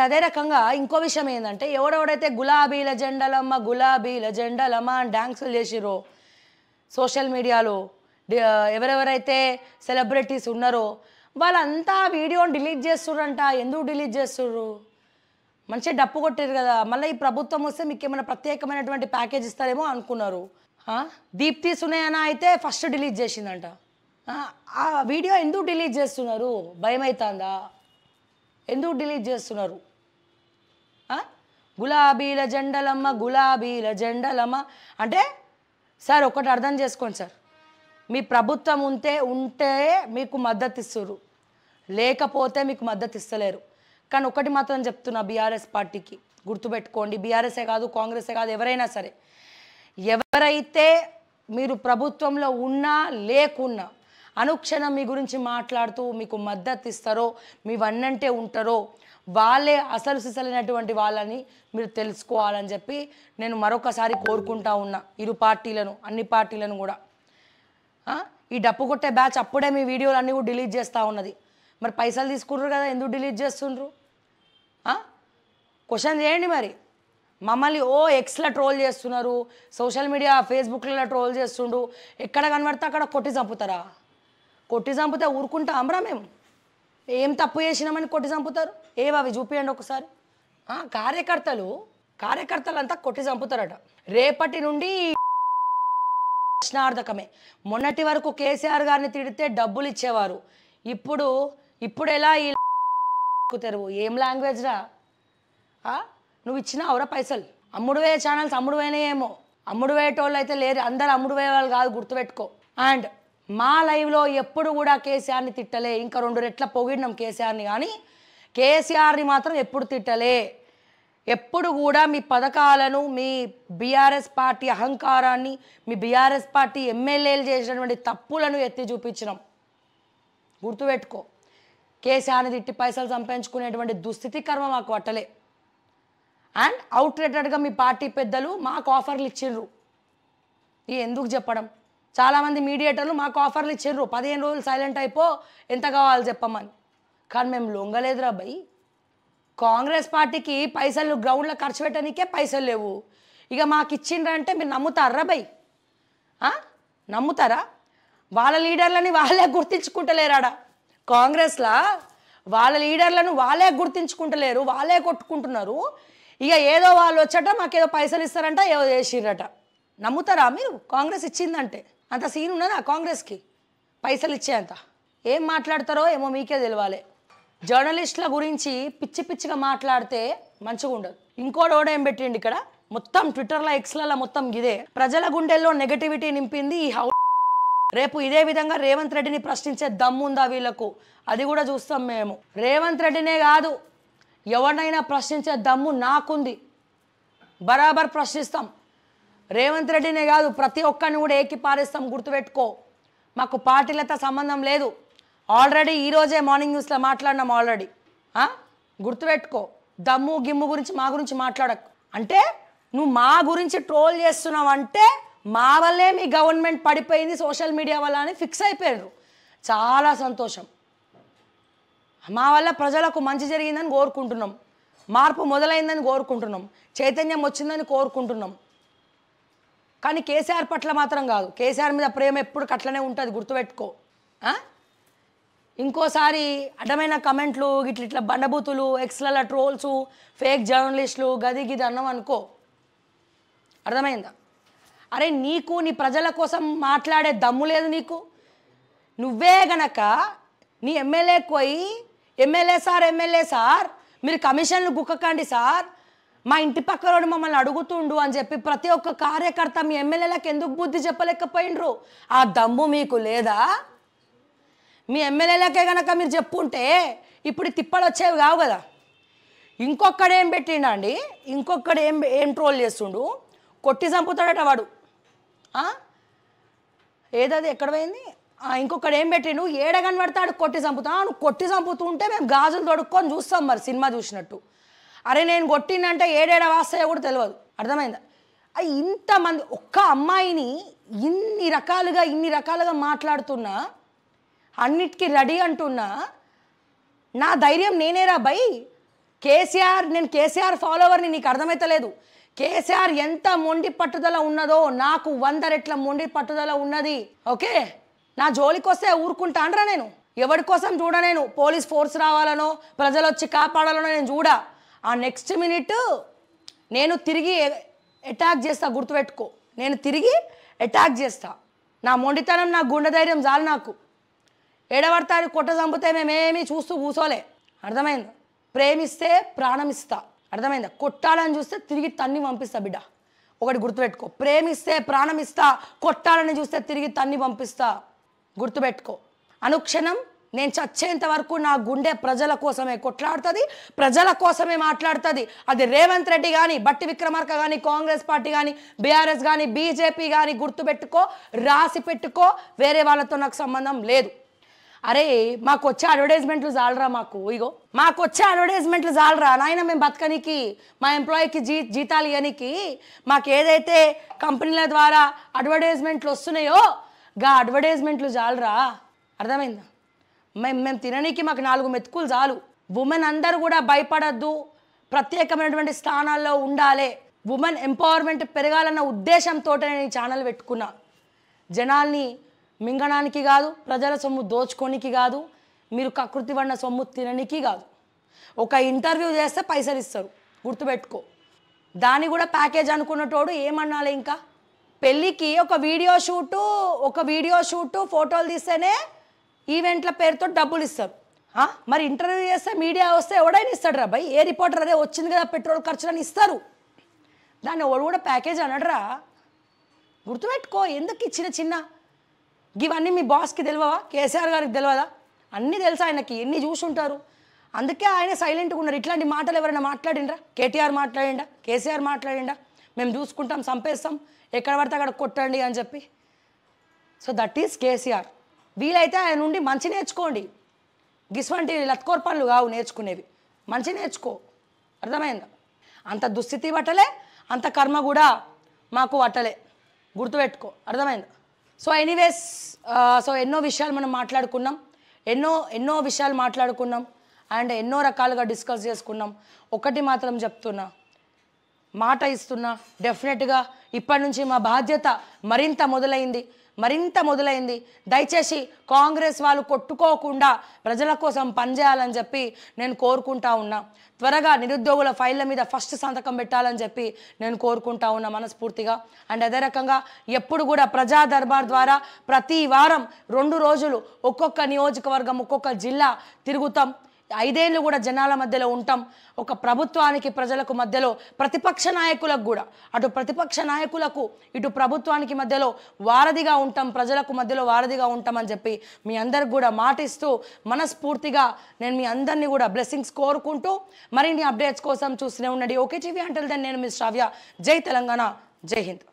and అదే రకంగా ఇంకో విషయం ఏంటంటే ఎవడెవడైతే గులాబీల జెండలమ్మ గులాబీల జెండలమ్మ అని డ్యాన్సులు చేసిరో సోషల్ మీడియాలో ఎవరెవరైతే సెలబ్రిటీస్ ఉన్నారో వాళ్ళంతా ఆ వీడియోని డిలీట్ చేస్తుర్రంట ఎందుకు డిలీట్ చేస్తుర్రు మంచిగా డప్పు కొట్టారు కదా మళ్ళీ ఈ ప్రభుత్వం వస్తే మీకు ఏమైనా ప్రత్యేకమైనటువంటి ప్యాకేజ్ ఇస్తారేమో అనుకున్నారు దీప్తి సునయన అయితే ఫస్ట్ డిలీట్ చేసిందంట ఆ వీడియో ఎందుకు డిలీట్ చేస్తున్నారు భయం ఎందుకు డిలీట్ చేస్తున్నారు గులాబీల జెండలమ్మ గులాబీల జెండలమ్మ అంటే సార్ ఒకటి అర్థం చేసుకోండి సార్ మీ ప్రభుత్వం ఉంటే ఉంటే మీకు మద్దతు ఇస్తురు లేకపోతే మీకు మద్దతు ఇస్తలేరు కానీ ఒకటి మాత్రం చెప్తున్నా బీఆర్ఎస్ పార్టీకి గుర్తుపెట్టుకోండి బీఆర్ఎస్ఏ కాదు కాంగ్రెసే కాదు ఎవరైనా సరే ఎవరైతే మీరు ప్రభుత్వంలో ఉన్నా లేకున్నా అనుక్షణం మీ గురించి మాట్లాడుతూ మీకు మద్దతు ఇస్తారో మీ వన్నంటే ఉంటారో వాళ్ళే అసలు సిసలైనటువంటి వాళ్ళని మీరు తెలుసుకోవాలని చెప్పి నేను మరొకసారి కోరుకుంటా ఉన్నా ఇరు పార్టీలను అన్ని పార్టీలను కూడా ఈ డప్పు కొట్టే బ్యాచ్ అప్పుడే మీ వీడియోలు అన్నీ కూడా డిలీట్ చేస్తూ ఉన్నది మరి పైసలు తీసుకుంటారు కదా ఎందుకు డిలీట్ చేస్తుండ్రు క్వశ్చన్ చేయండి మరి మమ్మల్ని ఓ ఎక్స్లో ట్రోల్ చేస్తున్నారు సోషల్ మీడియా ఫేస్బుక్లలో ట్రోల్ చేస్తుండు ఎక్కడ కనబడితే అక్కడ కొట్టి చంపుతారా కొట్టి చంపితే ఊరుకుంటాంరా మేము ఏం తప్పు చేసినామని కొట్టి చంపుతారు ఏవవి చూపియండి ఒకసారి కార్యకర్తలు కార్యకర్తలు అంతా కొట్టి చంపుతారట రేపటి నుండి ప్రశ్నార్థకమే మొన్నటి వరకు కేసీఆర్ గారిని తిడితే డబ్బులు ఇచ్చేవారు ఇప్పుడు ఇప్పుడు ఎలా ఈ తెరువు ఏం లాంగ్వేజ్ రా నువ్వు అవరా పైసలు అమ్ముడు ఛానల్స్ అమ్ముడు ఏమో అమ్ముడు వేయటోళ్ళు అయితే లేరు అందరు అమ్ముడు వేయవాళ్ళు వాళ్ళు కాదు గుర్తుపెట్టుకో అండ్ మా లైవ్లో ఎప్పుడు కూడా కేసీఆర్ని తిట్టలే ఇంకా రెండు రెట్ల పొగిడినాం కేసీఆర్ని కానీ కేసీఆర్ని మాత్రం ఎప్పుడు తిట్టలే ఎప్పుడు కూడా మీ పథకాలను మీ బీఆర్ఎస్ పార్టీ అహంకారాన్ని మీ బీఆర్ఎస్ పార్టీ ఎమ్మెల్యేలు చేసినటువంటి తప్పులను ఎత్తి చూపించినాం గుర్తుపెట్టుకో కేసీఆర్ని తిట్టి పైసలు సంపాదించుకునేటువంటి దుస్థితి కర్మ మాకు అట్టలే అండ్ అవుట్రేటెడ్గా మీ పార్టీ పెద్దలు మాకు ఆఫర్లు ఇచ్చిండ్రు ఇది ఎందుకు చెప్పడం చాలామంది మీడియేటర్లు మాకు ఆఫర్లు ఇచ్చారు పదిహేను రోజులు సైలెంట్ అయిపో ఎంత కావాలి చెప్పమని కానీ మేము లొంగలేదురా బయ్ కాంగ్రెస్ పార్టీకి పైసలు గ్రౌండ్లో ఖర్చు పెట్టడానికే పైసలు లేవు ఇక మాకు ఇచ్చిండ్రంటే మీరు నమ్ముతారా బయ్ నమ్ముతారా వాళ్ళ లీడర్లని వాళ్ళే గుర్తించుకుంటలేరాడా కాంగ్రెస్లా వాళ్ళ లీడర్లను వాళ్ళే గుర్తించుకుంటలేరు వాళ్ళే కొట్టుకుంటున్నారు ఇక ఏదో వాళ్ళు వచ్చట మాకేదో పైసలు ఇస్తారంట ఏదో చేసిండ్రట నమ్ముతారా మీరు కాంగ్రెస్ ఇచ్చిందంటే అంత సీన్ ఉన్నదా కాంగ్రెస్కి పైసలు ఇచ్చేంత ఏం మాట్లాడతారో ఏమో మీకే తెలియాలి జర్నలిస్టుల గురించి పిచ్చి పిచ్చిగా మాట్లాడితే మంచిగా ఉండదు ఇంకో ఏం పెట్టిండి ఇక్కడ మొత్తం ట్విట్టర్లో ఎక్స్లలో మొత్తం ఇదే ప్రజల గుండెల్లో నెగటివిటీ నింపింది ఈ హౌ రేపు ఇదే విధంగా రేవంత్ రెడ్డిని ప్రశ్నించే దమ్ము ఉందా వీళ్ళకు అది కూడా చూస్తాం మేము రేవంత్ రెడ్డినే కాదు ఎవరినైనా ప్రశ్నించే దమ్ము నాకుంది బరాబర్ ప్రశ్నిస్తాం రేవంత్ రెడ్డినే కాదు ప్రతి ఒక్కరిని కూడా ఏకి పారేస్తాం గుర్తుపెట్టుకో మాకు పార్టీలతో సంబంధం లేదు ఆల్రెడీ ఈరోజే మార్నింగ్ న్యూస్లో మాట్లాడినాం ఆల్రెడీ గుర్తుపెట్టుకో దమ్ము గిమ్ము గురించి మా గురించి మాట్లాడకు అంటే నువ్వు మా గురించి ట్రోల్ చేస్తున్నావు అంటే మా వల్లే మీ గవర్నమెంట్ పడిపోయింది సోషల్ మీడియా వల్ల అని ఫిక్స్ అయిపోయారు చాలా సంతోషం మా వల్ల ప్రజలకు మంచి జరిగిందని కోరుకుంటున్నాం మార్పు మొదలైందని కోరుకుంటున్నాం చైతన్యం వచ్చిందని కోరుకుంటున్నాం కానీ కేసీఆర్ పట్ల మాత్రం కాదు కేసీఆర్ మీద ప్రేమ ఎప్పుడు కట్లనే ఉంటుంది గుర్తుపెట్టుకో ఇంకోసారి అడ్డమైన కమెంట్లు ఇట్ల ఇట్లా బండబూతులు ఎక్స్ల ట్రోల్స్ ఫేక్ జర్నలిస్టులు గది గిది అన్నం అనుకో అర్థమైందా అరే నీకు నీ ప్రజల కోసం మాట్లాడే దమ్ము లేదు నీకు నువ్వే గనక నీ ఎమ్మెల్యేకి పోయి ఎమ్మెల్యే సార్ ఎమ్మెల్యే సార్ మీరు కమిషన్లు బుక్కకండి సార్ మా ఇంటి పక్కలోడు మమ్మల్ని అడుగుతుండు అని చెప్పి ప్రతి ఒక్క కార్యకర్త మీ ఎమ్మెల్యేలకు ఎందుకు బుద్ధి చెప్పలేకపోయినరు ఆ దమ్ము మీకు లేదా మీ ఎమ్మెల్యేలకే కనుక మీరు చెప్పుంటే ఇప్పుడు తిప్పలు వచ్చేవి కావు కదా ఇంకొక్కడేం ఏం పెట్టిండండి ఇంకొకడు ఏం ఏం ట్రోల్ చేస్తుండు కొట్టి చంపుతాడట వాడు ఏదది ఎక్కడ పోయింది ఇంకొకడు ఏం పెట్టిండు ఏడ పడతాడు కొట్టి చంపుతా కొట్టి ఉంటే మేము గాజులు తొడుక్కొని చూస్తాం మరి సినిమా చూసినట్టు అరే నేను కొట్టిందంటే ఏడేడ వాస్తాయో కూడా తెలియదు అర్థమైందా అవి ఇంతమంది ఒక్క అమ్మాయిని ఇన్ని రకాలుగా ఇన్ని రకాలుగా మాట్లాడుతున్నా అన్నిటికీ రెడీ అంటున్నా నా ధైర్యం నేనేరా బై కేసీఆర్ నేను కేసీఆర్ ఫాలోవర్ని నీకు అర్థమైతలేదు కేసీఆర్ ఎంత మొండి పట్టుదల ఉన్నదో నాకు వంద రెట్ల మొండి పట్టుదల ఉన్నది ఓకే నా జోలికొస్తే రా నేను ఎవరి కోసం చూడ నేను పోలీస్ ఫోర్స్ రావాలనో ప్రజలు వచ్చి కాపాడాలనో నేను చూడా ఆ నెక్స్ట్ మినిట్ నేను తిరిగి అటాక్ చేస్తా గుర్తుపెట్టుకో నేను తిరిగి అటాక్ చేస్తా నా మొండితనం నా గుండె ధైర్యం చాలు నాకు ఏడబడతాను కొట్ట చంపితే మేమేమీ చూస్తూ కూసోలే అర్థమైంది ప్రేమిస్తే ప్రాణం ఇస్తా అర్థమైందా కొట్టాలని చూస్తే తిరిగి తన్ని పంపిస్తా బిడ్డ ఒకటి గుర్తుపెట్టుకో ప్రేమిస్తే ప్రాణం ఇస్తా కొట్టాలని చూస్తే తిరిగి తన్ని పంపిస్తా గుర్తుపెట్టుకో అనుక్షణం నేను చచ్చేంత వరకు నా గుండె ప్రజల కోసమే కొట్లాడుతుంది ప్రజల కోసమే మాట్లాడుతుంది అది రేవంత్ రెడ్డి కానీ బట్టి విక్రమార్క కానీ కాంగ్రెస్ పార్టీ కానీ బీఆర్ఎస్ కానీ బీజేపీ కానీ గుర్తుపెట్టుకో రాసి పెట్టుకో వేరే వాళ్ళతో నాకు సంబంధం లేదు అరే మాకు వచ్చే అడ్వర్టైజ్మెంట్లు చాలరా మాకు ఇగో మాకు వచ్చే అడ్వర్టైజ్మెంట్లు చాలరా నాయన మేము బతకనికి మా ఎంప్లాయీకి జీ జీతాలు ఇవ్వనికి మాకు ఏదైతే కంపెనీల ద్వారా అడ్వర్టైజ్మెంట్లు వస్తున్నాయో గా అడ్వర్టైజ్మెంట్లు చాలరా అర్థమైందా మేము మేము తిననీకి మాకు నాలుగు మెతుకులు చాలు ఉమెన్ అందరూ కూడా భయపడద్దు ప్రత్యేకమైనటువంటి స్థానాల్లో ఉండాలి ఉమెన్ ఎంపవర్మెంట్ పెరగాలన్న ఉద్దేశంతో నేను ఈ ఛానల్ పెట్టుకున్నా జనాల్ని మింగడానికి కాదు ప్రజల సొమ్ము దోచుకోనికి కాదు మీరు కకృతి పడిన సొమ్ము తిననికి కాదు ఒక ఇంటర్వ్యూ చేస్తే పైసలు ఇస్తారు గుర్తుపెట్టుకో దాన్ని కూడా ప్యాకేజ్ అనుకున్నటోడు ఏమన్నాలి ఇంకా పెళ్ళికి ఒక వీడియో షూటు ఒక వీడియో షూటు ఫోటోలు తీస్తేనే ఈవెంట్ల పేరుతో డబ్బులు ఇస్తారు మరి ఇంటర్వ్యూ చేస్తే మీడియా వస్తే ఎవడైనా ఇస్తాడు రా భయ్ ఏ రిపోర్టర్ అదే వచ్చింది కదా పెట్రోల్ ఖర్చు అని ఇస్తారు దాన్ని ఎవడు కూడా ప్యాకేజ్ అనడరా గుర్తుపెట్టుకో ఎందుకు చిన్న చిన్న ఇవన్నీ మీ బాస్కి తెలియవా కేసీఆర్ గారికి తెలియదా అన్నీ తెలుసా ఆయనకి ఎన్ని చూసుంటారు అందుకే ఆయన సైలెంట్గా ఉన్నారు ఇట్లాంటి మాటలు ఎవరైనా మాట్లాడిండ్రా కేటీఆర్ మాట్లాడిండా కేసీఆర్ మాట్లాడిండా మేము చూసుకుంటాం చంపేస్తాం ఎక్కడ పడితే అక్కడ కొట్టండి అని చెప్పి సో దట్ ఈస్ కేసీఆర్ వీలైతే ఆయన నుండి మంచి నేర్చుకోండి గిస్వంటి లత్కోర్ పనులు కావు నేర్చుకునేవి మంచి నేర్చుకో అర్థమైందా అంత దుస్థితి పట్టలే అంత కర్మ కూడా మాకు పట్టలే గుర్తుపెట్టుకో అర్థమైందా సో ఎనీవేస్ సో ఎన్నో విషయాలు మనం మాట్లాడుకున్నాం ఎన్నో ఎన్నో విషయాలు మాట్లాడుకున్నాం అండ్ ఎన్నో రకాలుగా డిస్కస్ చేసుకున్నాం ఒకటి మాత్రం చెప్తున్నా మాట ఇస్తున్నా డెఫినెట్గా ఇప్పటి నుంచి మా బాధ్యత మరింత మొదలైంది మరింత మొదలైంది దయచేసి కాంగ్రెస్ వాళ్ళు కొట్టుకోకుండా ప్రజల కోసం పనిచేయాలని చెప్పి నేను కోరుకుంటా ఉన్నా త్వరగా నిరుద్యోగుల ఫైళ్ళ మీద ఫస్ట్ సంతకం పెట్టాలని చెప్పి నేను కోరుకుంటా ఉన్నా మనస్ఫూర్తిగా అండ్ అదే రకంగా ఎప్పుడు కూడా ప్రజా దర్బార్ ద్వారా ప్రతి వారం రెండు రోజులు ఒక్కొక్క నియోజకవర్గం ఒక్కొక్క జిల్లా తిరుగుతాం ఐదేళ్ళు కూడా జనాల మధ్యలో ఉంటాం ఒక ప్రభుత్వానికి ప్రజలకు మధ్యలో ప్రతిపక్ష నాయకులకు కూడా అటు ప్రతిపక్ష నాయకులకు ఇటు ప్రభుత్వానికి మధ్యలో వారధిగా ఉంటాం ప్రజలకు మధ్యలో వారధిగా ఉంటామని చెప్పి మీ అందరికి కూడా మాటిస్తూ మనస్ఫూర్తిగా నేను మీ అందరినీ కూడా బ్లెస్సింగ్స్ కోరుకుంటూ మరిన్ని అప్డేట్స్ కోసం చూస్తూనే ఉండండి ఓకే టీవీ అంటే దాన్ని నేను మీ శ్రావ్య జై తెలంగాణ జై హింద్